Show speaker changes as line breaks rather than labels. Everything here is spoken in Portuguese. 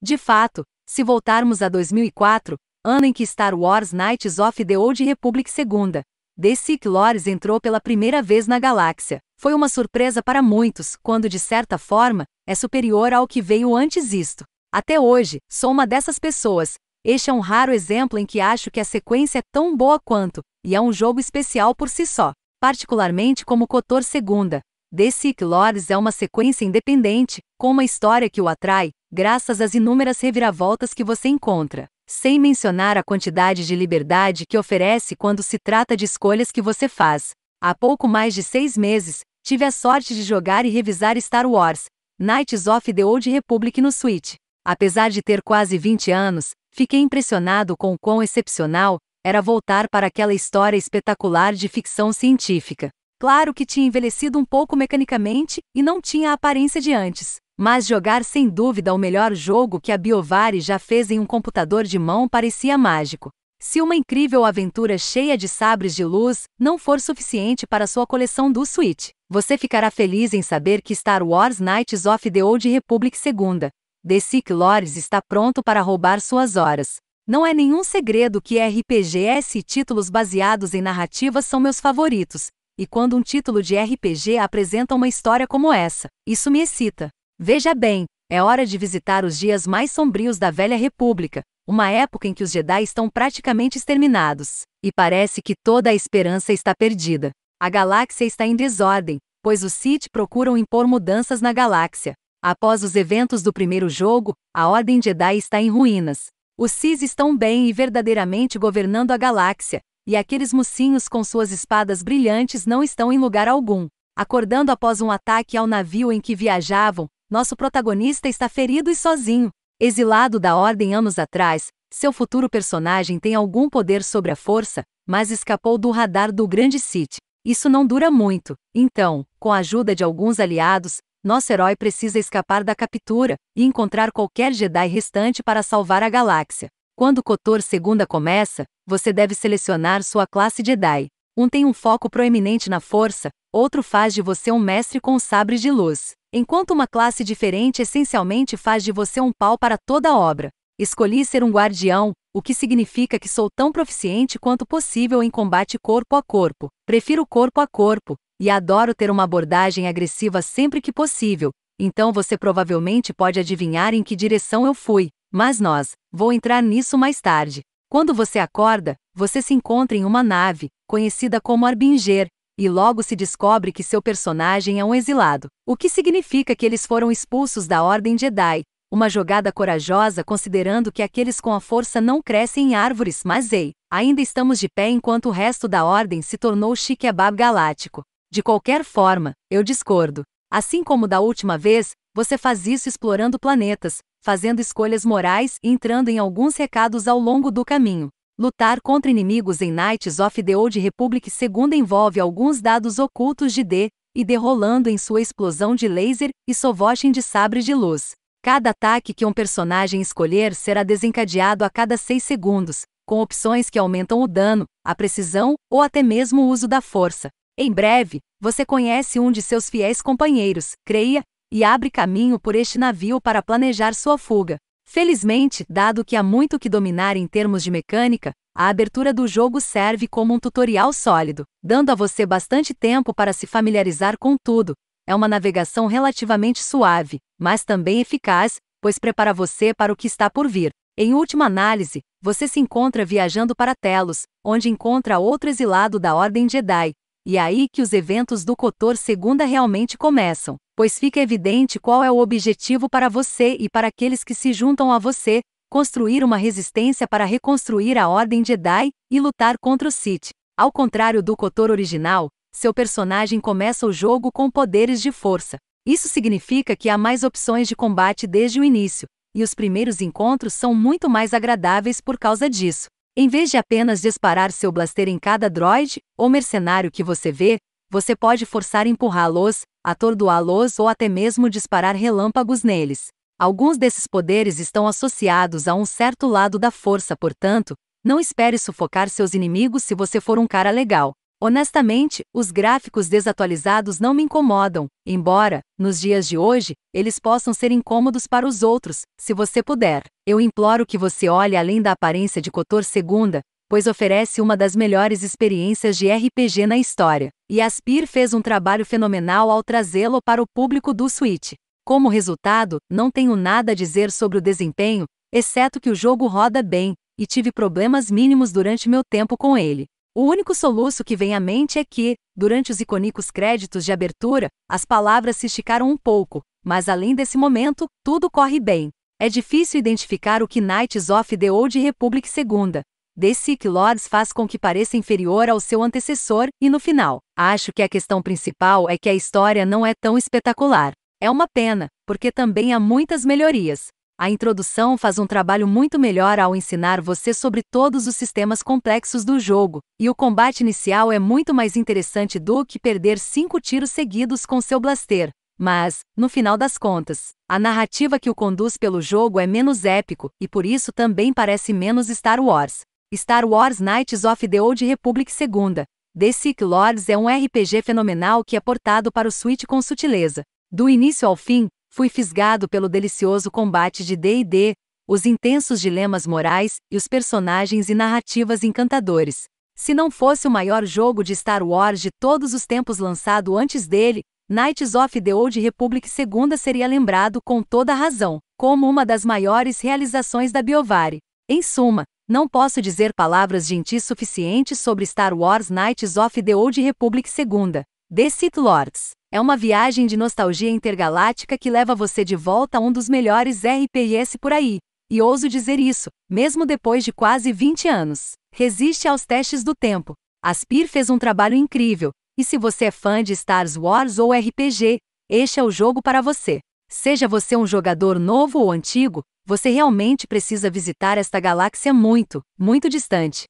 De fato, se voltarmos a 2004, ano em que Star Wars Knights of the Old Republic II, The Sith Lords entrou pela primeira vez na galáxia. Foi uma surpresa para muitos, quando de certa forma, é superior ao que veio antes isto. Até hoje, sou uma dessas pessoas. Este é um raro exemplo em que acho que a sequência é tão boa quanto, e é um jogo especial por si só, particularmente como Cotor II: The Sith Lords é uma sequência independente, com uma história que o atrai, graças às inúmeras reviravoltas que você encontra, sem mencionar a quantidade de liberdade que oferece quando se trata de escolhas que você faz. Há pouco mais de seis meses, tive a sorte de jogar e revisar Star Wars, Knights of the Old Republic no Switch. Apesar de ter quase 20 anos, fiquei impressionado com o quão excepcional era voltar para aquela história espetacular de ficção científica. Claro que tinha envelhecido um pouco mecanicamente e não tinha a aparência de antes, mas jogar sem dúvida o melhor jogo que a Biovari já fez em um computador de mão parecia mágico. Se uma incrível aventura cheia de sabres de luz não for suficiente para sua coleção do Switch, você ficará feliz em saber que Star Wars Knights of the Old Republic II, The Sick Lords está pronto para roubar suas horas. Não é nenhum segredo que RPGs e títulos baseados em narrativas são meus favoritos, e quando um título de RPG apresenta uma história como essa, isso me excita. Veja bem, é hora de visitar os dias mais sombrios da Velha República, uma época em que os Jedi estão praticamente exterminados, e parece que toda a esperança está perdida. A galáxia está em desordem, pois os Sith procuram impor mudanças na galáxia. Após os eventos do primeiro jogo, a Ordem Jedi está em ruínas. Os Sith estão bem e verdadeiramente governando a galáxia, e aqueles mocinhos com suas espadas brilhantes não estão em lugar algum. Acordando após um ataque ao navio em que viajavam, nosso protagonista está ferido e sozinho. Exilado da Ordem anos atrás, seu futuro personagem tem algum poder sobre a força, mas escapou do radar do Grande City. Isso não dura muito, então, com a ajuda de alguns aliados, nosso herói precisa escapar da captura e encontrar qualquer Jedi restante para salvar a galáxia. Quando Kotor Segunda começa, você deve selecionar sua classe Jedi. Um tem um foco proeminente na força, outro faz de você um mestre com um sabre de luz. Enquanto uma classe diferente essencialmente faz de você um pau para toda obra, escolhi ser um guardião, o que significa que sou tão proficiente quanto possível em combate corpo a corpo. Prefiro corpo a corpo, e adoro ter uma abordagem agressiva sempre que possível, então você provavelmente pode adivinhar em que direção eu fui, mas nós, vou entrar nisso mais tarde. Quando você acorda, você se encontra em uma nave, conhecida como Arbinger, e logo se descobre que seu personagem é um exilado, o que significa que eles foram expulsos da Ordem Jedi. Uma jogada corajosa considerando que aqueles com a força não crescem em árvores, mas ei, ainda estamos de pé enquanto o resto da Ordem se tornou chiquebab galáctico. De qualquer forma, eu discordo. Assim como da última vez, você faz isso explorando planetas, fazendo escolhas morais e entrando em alguns recados ao longo do caminho. Lutar contra inimigos em Knights of the Old Republic II envolve alguns dados ocultos de D e D rolando em sua explosão de laser e sovochem de sabre de luz. Cada ataque que um personagem escolher será desencadeado a cada 6 segundos, com opções que aumentam o dano, a precisão ou até mesmo o uso da força. Em breve, você conhece um de seus fiéis companheiros, creia, e abre caminho por este navio para planejar sua fuga. Felizmente, dado que há muito que dominar em termos de mecânica, a abertura do jogo serve como um tutorial sólido, dando a você bastante tempo para se familiarizar com tudo. É uma navegação relativamente suave, mas também eficaz, pois prepara você para o que está por vir. Em última análise, você se encontra viajando para Telos, onde encontra outro exilado da Ordem Jedi, e é aí que os eventos do Cotor Segunda realmente começam pois fica evidente qual é o objetivo para você e para aqueles que se juntam a você, construir uma resistência para reconstruir a Ordem Jedi e lutar contra o Sith. Ao contrário do Kotor original, seu personagem começa o jogo com poderes de força. Isso significa que há mais opções de combate desde o início, e os primeiros encontros são muito mais agradáveis por causa disso. Em vez de apenas disparar seu blaster em cada droid ou mercenário que você vê, você pode forçar empurrá-los, atordoá-los ou até mesmo disparar relâmpagos neles. Alguns desses poderes estão associados a um certo lado da força, portanto, não espere sufocar seus inimigos se você for um cara legal. Honestamente, os gráficos desatualizados não me incomodam, embora, nos dias de hoje, eles possam ser incômodos para os outros, se você puder. Eu imploro que você olhe além da aparência de Cotor Segunda, pois oferece uma das melhores experiências de RPG na história, e Aspir fez um trabalho fenomenal ao trazê-lo para o público do Switch. Como resultado, não tenho nada a dizer sobre o desempenho, exceto que o jogo roda bem, e tive problemas mínimos durante meu tempo com ele. O único soluço que vem à mente é que, durante os icônicos créditos de abertura, as palavras se esticaram um pouco, mas além desse momento, tudo corre bem. É difícil identificar o que Knights of the Old Republic segunda, The Sick Lords faz com que pareça inferior ao seu antecessor, e no final, acho que a questão principal é que a história não é tão espetacular. É uma pena, porque também há muitas melhorias. A introdução faz um trabalho muito melhor ao ensinar você sobre todos os sistemas complexos do jogo, e o combate inicial é muito mais interessante do que perder cinco tiros seguidos com seu blaster. Mas, no final das contas, a narrativa que o conduz pelo jogo é menos épico, e por isso também parece menos Star Wars. Star Wars Knights of the Old Republic 2. The Sick Lords é um RPG fenomenal que é portado para o Switch com sutileza. Do início ao fim, fui fisgado pelo delicioso combate de D&D, os intensos dilemas morais e os personagens e narrativas encantadores. Se não fosse o maior jogo de Star Wars de todos os tempos lançado antes dele, Knights of the Old Republic II seria lembrado com toda razão, como uma das maiores realizações da BioVare. Em suma, não posso dizer palavras gentis suficientes sobre Star Wars Knights of the Old Republic II, The Sith Lords. É uma viagem de nostalgia intergaláctica que leva você de volta a um dos melhores RPGs por aí. E ouso dizer isso, mesmo depois de quase 20 anos. Resiste aos testes do tempo. Aspir fez um trabalho incrível, e se você é fã de Star Wars ou RPG, este é o jogo para você. Seja você um jogador novo ou antigo, você realmente precisa visitar esta galáxia muito, muito distante.